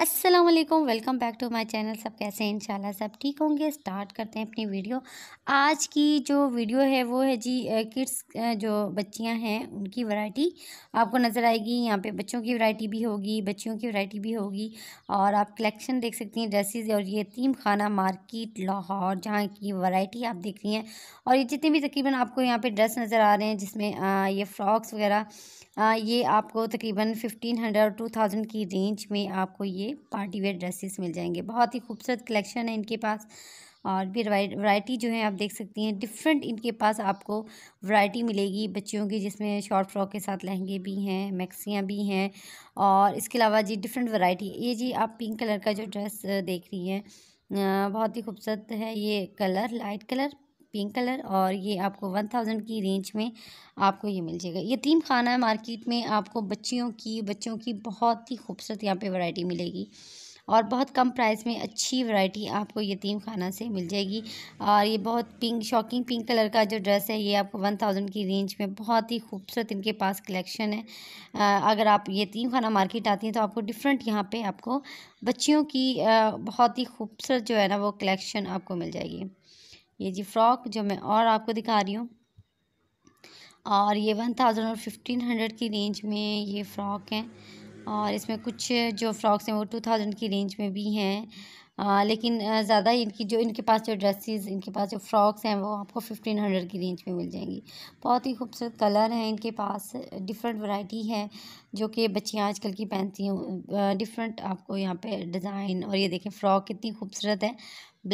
अस्सलाम वालेकुम welcome back to my channel सब कैसे हैं इंशाल्लाह सब ठीक होंगे स्टार्ट करते हैं अपनी वीडियो आज की जो वीडियो है वो है जी किड्स जो बच्चियां हैं उनकी वैरायटी आपको नज़र आएगी यहाँ पे बच्चों की वैरायटी भी होगी बच्चियों की वैरायटी भी होगी और आप कलेक्शन देख सकती हैं ड्रेसेज और ये तीम खाना मार्केट लाहौर जहाँ की वैरायटी आप देख रही हैं और ये जितने भी तकरीबन आपको यहाँ पर ड्रेस नज़र आ रहे हैं जिसमें ये फ़्रॉक्स वगैरह ये आपको तकरीबन फिफ्टीन हंड्रेड और टू थाउजेंड की रेंज में आपको ये पार्टी वेयर ड्रेसेस मिल जाएंगे बहुत ही खूबसूरत कलेक्शन है इनके पास और भी वैरायटी जो है आप देख सकती हैं डिफरेंट इनके पास आपको वैरायटी मिलेगी बच्चियों की जिसमें शॉर्ट फ्रॉक के साथ लहंगे भी हैं मैक्सियाँ भी हैं और इसके अलावा जी डिफरेंट वैरायटी ये जी आप पिंक कलर का जो ड्रेस देख रही हैं बहुत ही खूबसूरत है ये colour light colour pink colour और ये आपको वन थाउजेंड की रेंज में आपको ये मिल जाएगा ये तीन खाना है मार्केट में आपको बच्चियों की बच्चों की बहुत ही खूबसूरत यहाँ पे वैरायटी मिलेगी और बहुत कम प्राइस में अच्छी वैरायटी आपको यतीम खाना से मिल जाएगी और ये बहुत पिंक शॉकिंग पिंक कलर का जो ड्रेस है ये आपको वन थाउजेंड की रेंज में बहुत ही खूबसूरत इनके पास कलेक्शन है अगर आप यतीम खाना मार्केट आती हैं तो आपको डिफरेंट यहाँ पे आपको बच्चियों की बहुत ही खूबसूरत जो है ना वो कलेक्शन आपको मिल जाएगी ये जी फ्रॉक जो मैं और आपको दिखा रही हूँ और ये वन थाउजेंड और फिफ्टीन हंड्रेड की रेंज में ये फ़्रॉक हैं और इसमें कुछ जो फ़्रॉक्स हैं वो टू थाउजेंड की रेंज में भी हैं लेकिन ज़्यादा इनकी जो इनके पास जो ड्रेसेस इनके पास जो फ्रॉक्स हैं वो आपको फिफ्टीन हंड्रेड की रेंज में मिल जाएंगी बहुत ही खूबसूरत कलर हैं इनके पास डिफरेंट वैरायटी है जो कि बच्चियाँ आजकल की पहनती हैं डिफरेंट आपको यहाँ पे डिज़ाइन और ये देखें फ़्रॉक कितनी खूबसूरत है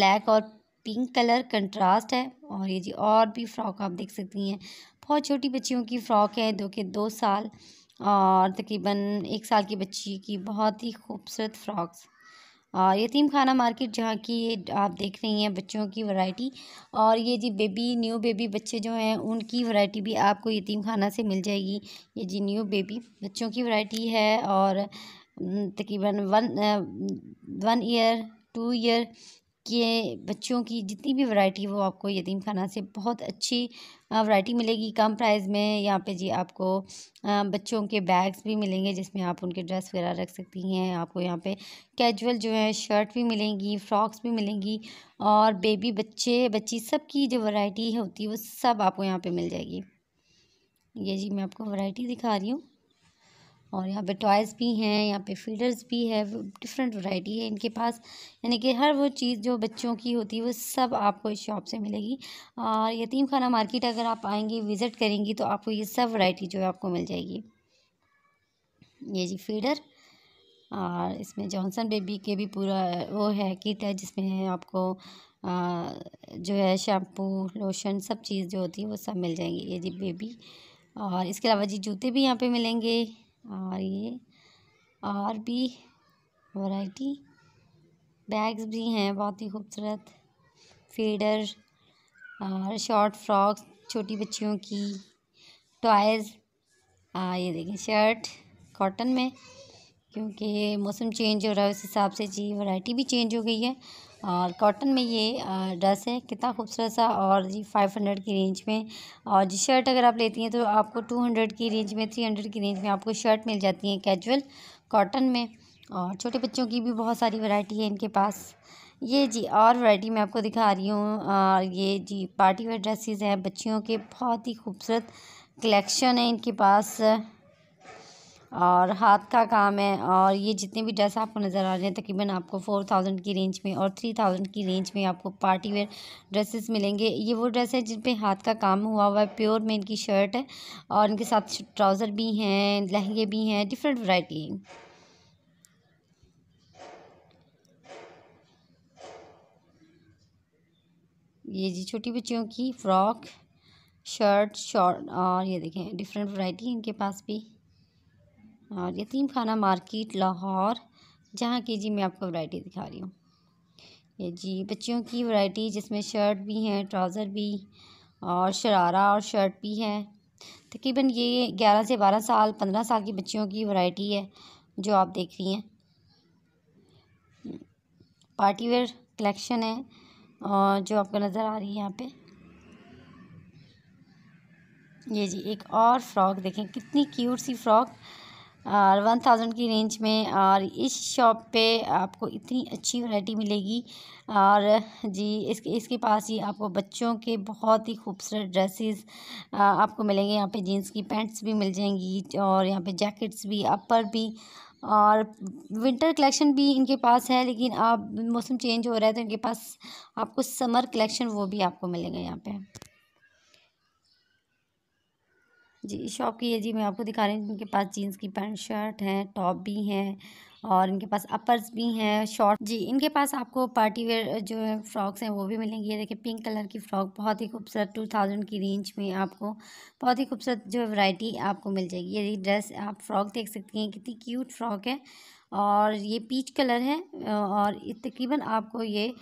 ब्लैक और पिंक कलर कंट्रास्ट है और ये जी और भी फ़्रॉक आप देख सकती हैं बहुत छोटी बच्चियों की फ़्रॉक है दो के दो साल और तकरीबन एक साल की बच्ची की बहुत ही खूबसूरत फ़्रॉक्स और यतीम खाना मार्केट जहाँ की ये आप देख रही हैं बच्चों की वैरायटी और ये जी बेबी न्यू बेबी बच्चे जो हैं उनकी वैरायटी भी आपको यतीम खाना से मिल जाएगी ये जी न्यू बेबी बच्चों की वैरायटी है और तकरीबन one one year two year कि बच्चों की जितनी भी वैरायटी वो आपको यतीम खाना से बहुत अच्छी वैरायटी मिलेगी कम प्राइस में यहाँ पे जी आपको बच्चों के बैग्स भी मिलेंगे जिसमें आप उनके ड्रेस वगैरह रख सकती हैं आपको यहाँ पे कैजुअल जो है शर्ट भी मिलेंगी फ्रॉक्स भी मिलेंगी और बेबी बच्चे बच्ची सब की जो वैरायटी होती है वो सब आपको यहाँ पर मिल जाएगी ये जी मैं आपको वैरायटी दिखा रही हूँ और यहाँ पे टॉयज़ भी हैं यहाँ पे फीडर्स भी है डिफरेंट वैरायटी है इनके पास यानी कि हर वो चीज़ जो बच्चों की होती है वो सब आपको इस शॉप से मिलेगी और यतीम खाना मार्केट अगर आप आएंगे विज़िट करेंगी तो आपको ये सब वैरायटी जो है आपको मिल जाएगी ये जी फीडर और इसमें जॉनसन बेबी के भी पूरा वो है किट है जिसमें आपको जो है शैम्पू लोशन सब चीज़ जो होती है वो सब मिल जाएंगी ये जी बेबी और इसके अलावा जी जूते भी यहाँ पर मिलेंगे और ये और भी वैरायटी बैग्स भी हैं बहुत ही खूबसूरत फेडर और शॉर्ट फ्रॉक्स छोटी बच्चियों की टॉयज़ ये देखें शर्ट कॉटन में क्योंकि मौसम चेंज हो रहा है उस हिसाब से जी वैरायटी भी चेंज हो गई है और कॉटन में ये ड्रेस है कितना खूबसूरत सा और जी फाइव हंड्रेड की रेंज में और जी शर्ट अगर आप लेती हैं तो आपको टू हंड्रेड की रेंज में थ्री हंड्रेड की रेंज में आपको शर्ट मिल जाती है कैजुअल कॉटन में और छोटे बच्चों की भी बहुत सारी वैरायटी है इनके पास ये जी और वैरायटी मैं आपको दिखा रही हूँ और ये जी पार्टी वेयर ड्रेसिज़ हैं बच्चियों के बहुत ही खूबसूरत कलेक्शन है इनके पास और हाथ का काम है और ये जितने भी ड्रेस आपको नज़र आ रहे हैं तकरीबन आपको फोर थाउजेंड की रेंज में और थ्री थाउजेंड की रेंज में आपको पार्टी वेयर ड्रेसेस मिलेंगे ये वो ड्रेस है जिन पे हाथ का काम हुआ हुआ है प्योर में इनकी शर्ट है और इनके साथ ट्राउज़र भी हैं लहंगे भी हैं डिफरेंट वैरायटी है ये जी छोटी बच्चियों की फ़्रॉक शर्ट शॉर्ट और ये देखें डिफरेंट वैरायटी इनके पास भी और यतीम खाना मार्केट लाहौर जहाँ की जी मैं आपको वैरायटी दिखा रही हूँ ये जी बच्चियों की वैरायटी जिसमें शर्ट भी हैं ट्राउज़र भी और शरारा और शर्ट भी है तकरीबन ये ग्यारह से बारह साल पंद्रह साल की बच्चियों की वैरायटी है जो आप देख रही हैं पार्टी वेयर कलेक्शन है और जो आपको नज़र आ रही है यहाँ पे ये जी एक और फ्रॉक देखें कितनी क्यूट सी फ्रॉक और वन थाउजेंड की रेंज में और इस शॉप पे आपको इतनी अच्छी वैरायटी मिलेगी और जी इसके इसके पास ही आपको बच्चों के बहुत ही खूबसूरत ड्रेसेस आपको मिलेंगे यहाँ पे जीन्स की पैंट्स भी मिल जाएंगी और यहाँ पे जैकेट्स भी अपर भी और विंटर कलेक्शन भी इनके पास है लेकिन अब मौसम चेंज हो रहा है तो इनके पास आपको समर कलेक्शन वो भी आपको मिलेगा यहाँ पर जी शॉप की है जी मैं आपको दिखा रही हूँ इनके पास जीन्स की पैंट शर्ट है टॉप भी हैं और इनके पास अपर्स भी हैं शॉर्ट जी इनके पास आपको पार्टी वेयर जो है फ्रॉक्स हैं वो भी मिलेंगी ये देखिए पिंक कलर की फ़्रॉक बहुत ही खूबसूरत टू थाउजेंड की रेंज में आपको बहुत ही खूबसूरत जो है वैरायटी आपको मिल जाएगी ये ड्रेस आप फ्रॉक देख सकती हैं कितनी क्यूट फ्रॉक है और ये पीच कलर है और तकरीबन आपको ये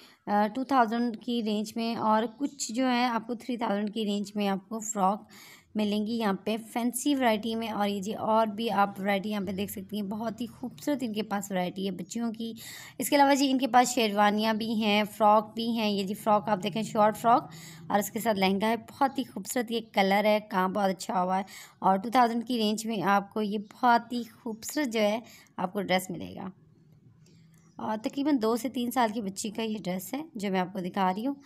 टू थाउजेंड की रेंज में और कुछ जो है आपको थ्री थाउजेंड की रेंज में आपको फ़्रॉक मिलेंगी यहाँ पे फैंसी वैरायटी में और ये जी और भी आप वैरायटी यहाँ पे देख सकती हैं बहुत ही खूबसूरत इनके पास वैरायटी है बच्चियों की इसके अलावा जी इनके पास शेरवानियाँ भी हैं फ़्रॉक भी हैं ये जी फ़्रॉक आप देखें शॉर्ट फ़्रॉक और इसके साथ लहंगा है बहुत ही खूबसूरत ये कलर है काम बहुत अच्छा हुआ है और टू थाउजेंड की रेंज में आपको ये बहुत ही खूबसूरत जो है आपको ड्रेस मिलेगा और तकरीबन दो से तीन साल की बच्ची का ये ड्रेस है जो मैं आपको दिखा रही हूँ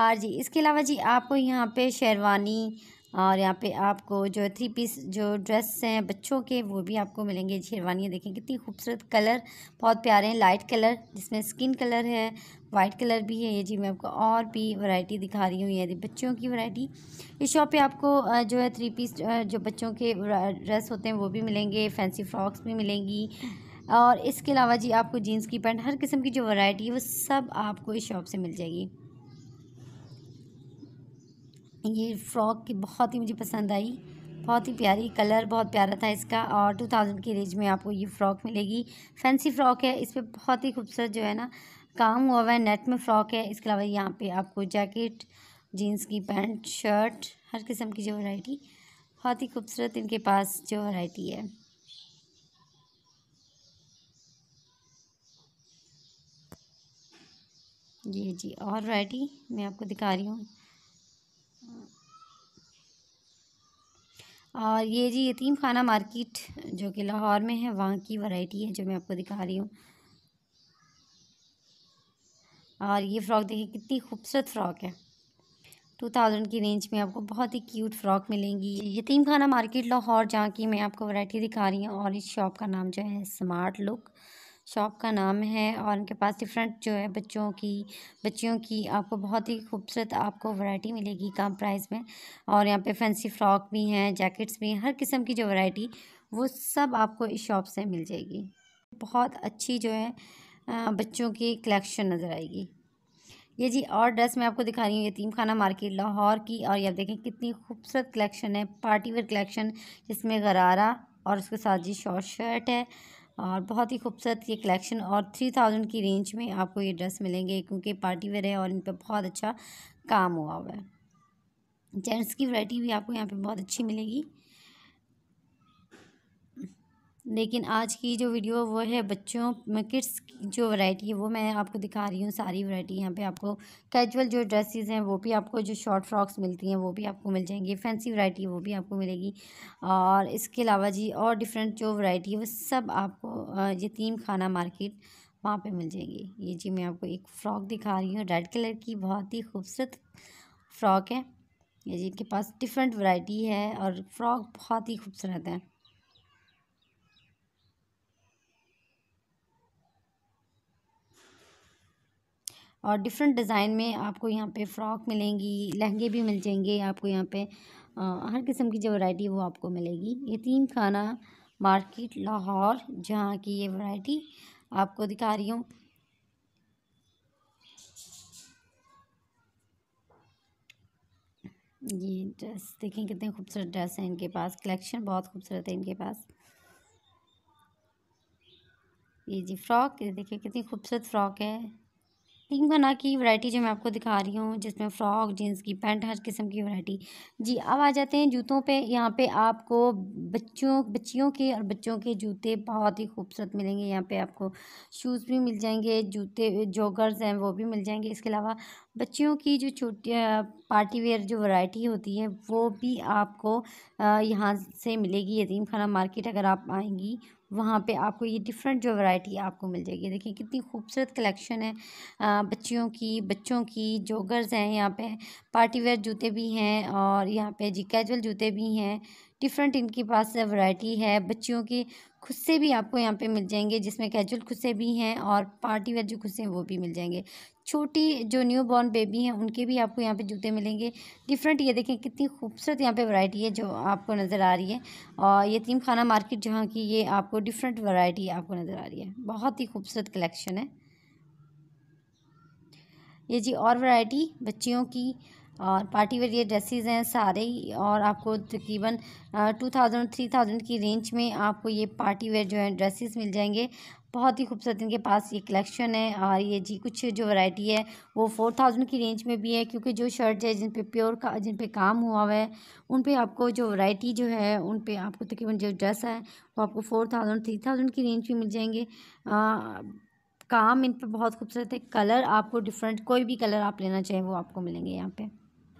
और जी इसके अलावा जी आपको यहाँ पे शेरवानी और यहाँ पे आपको जो थ्री पीस जो ड्रेस हैं बच्चों के वो भी आपको मिलेंगे शेरवानी देखें कितनी खूबसूरत कलर बहुत प्यारे हैं लाइट कलर जिसमें स्किन कलर है वाइट कलर भी है ये जी मैं आपको और भी वैरायटी दिखा रही हूँ ये बच्चों की वैरायटी इस शॉप पे आपको जो है थ्री पीस जो बच्चों के ड्रेस होते हैं वो भी मिलेंगे फैंसी फ्रॉक्स भी मिलेंगी और इसके अलावा जी आपको जीन्स की पैंट हर किस्म की जो वैरायटी है वो सब आपको इस शॉप से मिल जाएगी ये फ़्रॉक की बहुत ही मुझे पसंद आई बहुत ही प्यारी कलर बहुत प्यारा था इसका और टू थाउजेंड की रेंज में आपको ये फ़्रॉक मिलेगी फैंसी फ़्रॉक है इस पर बहुत ही खूबसूरत जो है ना काम हुआ हुआ है नेट में फ़्रॉक है इसके अलावा यहाँ पे आपको जैकेट जीन्स की पैंट शर्ट हर किस्म की जो वैरायटी बहुत ही खूबसूरत इनके पास जो वैरायटी है जी जी और वैरायटी मैं आपको दिखा रही हूँ और ये जी यतीम खाना मार्केट जो कि लाहौर में है वहाँ की वैरायटी है जो मैं आपको दिखा रही हूँ और ये फ़्रॉक देखिए कितनी खूबसूरत फ़्रॉक है टू थाउजेंड की रेंज में आपको बहुत ही क्यूट फ़्रॉक मिलेंगी यतीम खाना मार्केट लाहौर जहाँ की मैं आपको वैरायटी दिखा रही हूँ और इस शॉप का नाम जो है स्मार्ट लुक शॉप का नाम है और इनके पास डिफरेंट जो है बच्चों की बच्चियों की आपको बहुत ही खूबसूरत आपको वैरायटी मिलेगी कम प्राइस में और यहाँ पे फैंसी फ्रॉक भी हैं जैकेट्स भी हैं हर किस्म की जो वैरायटी वो सब आपको इस शॉप से मिल जाएगी बहुत अच्छी जो है बच्चों की कलेक्शन नज़र आएगी ये जी और ड्रेस मैं आपको दिखा रही हूँ यतीम खाना मार्केट लाहौर की और यहाँ देखें कितनी खूबसूरत कलेक्शन है पार्टी वेयर कलेक्शन जिसमें गरारा और उसके साथ जी शॉर्ट शर्ट है और बहुत ही खूबसूरत ये कलेक्शन और थ्री थाउजेंड की रेंज में आपको ये ड्रेस मिलेंगे क्योंकि पार्टी वेयर है और इन पर बहुत अच्छा काम हुआ हुआ है जेंट्स की वैरायटी भी आपको यहाँ पे बहुत अच्छी मिलेगी लेकिन आज की जो वीडियो वो है बच्चों में किड्स जो वैरायटी है वो मैं आपको दिखा रही हूँ सारी वैरायटी यहाँ पे आपको कैजुअल जो ड्रेसेस हैं वो भी आपको जो शॉर्ट फ्रॉक्स मिलती हैं वो भी आपको मिल जाएंगी फैंसी वैरायटी वो भी आपको मिलेगी और इसके अलावा जी और डिफरेंट जो वैरायटी है वो सब आपको यतीम खाना मार्केट वहाँ पर मिल जाएगी ये जी मैं आपको एक फ़्रॉक दिखा रही हूँ रेड कलर की बहुत ही खूबसूरत फ़्रॉक है ये जी इनके पास डिफरेंट वरायटी है और फ़्रॉक बहुत ही खूबसूरत है और डिफरेंट डिज़ाइन में आपको यहाँ पे फ़्रॉक मिलेंगी लहंगे भी मिल जाएंगे आपको यहाँ पे हर किस्म की जो वैरायटी वो आपको मिलेगी यतीम खाना मार्केट लाहौर जहाँ की ये वैरायटी आपको दिखा रही हूँ ये ड्रेस देखें कितने खूबसूरत ड्रेस हैं इनके पास कलेक्शन बहुत खूबसूरत है इनके पास ये जी फ्रॉक देखिए कितनी खूबसूरत फ़्रॉक है बना की वैरायटी जो मैं आपको दिखा रही हूँ जिसमें फ़्रॉक जीन्स की पैंट हर किस्म की वैरायटी जी अब आ जाते हैं जूतों पे यहाँ पे आपको बच्चों बच्चियों के और बच्चों के जूते बहुत ही खूबसूरत मिलेंगे यहाँ पे आपको शूज़ भी मिल जाएंगे जूते जोगर्स हैं वो भी मिल जाएंगे इसके अलावा बच्चियों की जो छोटी पार्टी वेयर जो वैरायटी होती है वो भी आपको यहाँ से मिलेगी यतीम खाना मार्केट अगर आप आएंगी वहाँ पे आपको ये डिफरेंट जो वैरायटी आपको मिल जाएगी देखिए कितनी खूबसूरत कलेक्शन है बच्चियों की बच्चों की जोगर्स हैं यहाँ पे पार्टी वेयर जूते भी हैं और यहाँ पे जी कैजुअल जूते भी हैं डिफरेंट इनके पास वैरायटी है बच्चियों के खुद से भी आपको यहाँ पे मिल जाएंगे जिसमें कैजुअल खुद से भी हैं और पार्टी वेयर जो खुद से हैं वो भी मिल जाएंगे छोटी जो न्यू बॉर्न बेबी हैं उनके भी आपको यहाँ पे जूते मिलेंगे डिफरेंट ये देखें कितनी खूबसूरत यहाँ पे वैरायटी है जो आपको नज़र आ रही है और यतीम खाना मार्केट जहाँ की ये आपको डिफरेंट वैरायटी आपको नज़र आ रही है बहुत ही खूबसूरत कलेक्शन है ये जी और वैरायटी बच्चियों की और पार्टी वेयर ये ड्रेसेस हैं सारे ही और आपको तकरीबन टू थाउजेंड थ्री थाउजेंड की रेंज में आपको ये पार्टी वेयर जो है ड्रेसेस मिल जाएंगे बहुत ही खूबसूरत इनके पास ये कलेक्शन है और ये जी कुछ जो वैरायटी है वो फोर थाउजेंड की रेंज में भी है क्योंकि जो शर्ट है जिन पे प्योर का जिन पे काम हुआ हुआ है उन पे आपको जो वैरायटी जो है उन पे आपको तकरीबन जो ड्रेस है वो आपको फोर थाउजेंड थ्री थाउजेंड की रेंज में मिल जाएंगे आ, काम इन पर बहुत खूबसूरत है कलर आपको डिफरेंट कोई भी कलर आप लेना चाहें वो आपको मिलेंगे यहाँ पर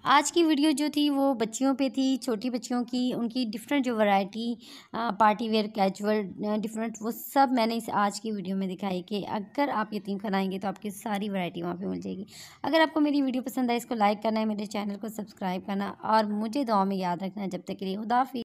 आज की वीडियो जो थी वो बच्चियों पे थी छोटी बच्चियों की उनकी डिफरेंट जो variety party wear casual different वो सब मैंने इस आज की वीडियो में दिखाई कि अगर आप यतीम खानाएँगे तो आपकी सारी वैरायटी वहाँ पे मिल जाएगी अगर आपको मेरी वीडियो पसंद आए इसको लाइक करना है मेरे चैनल को सब्सक्राइब करना और मुझे दुआ में याद रखना जब तक के लिए खुदाफी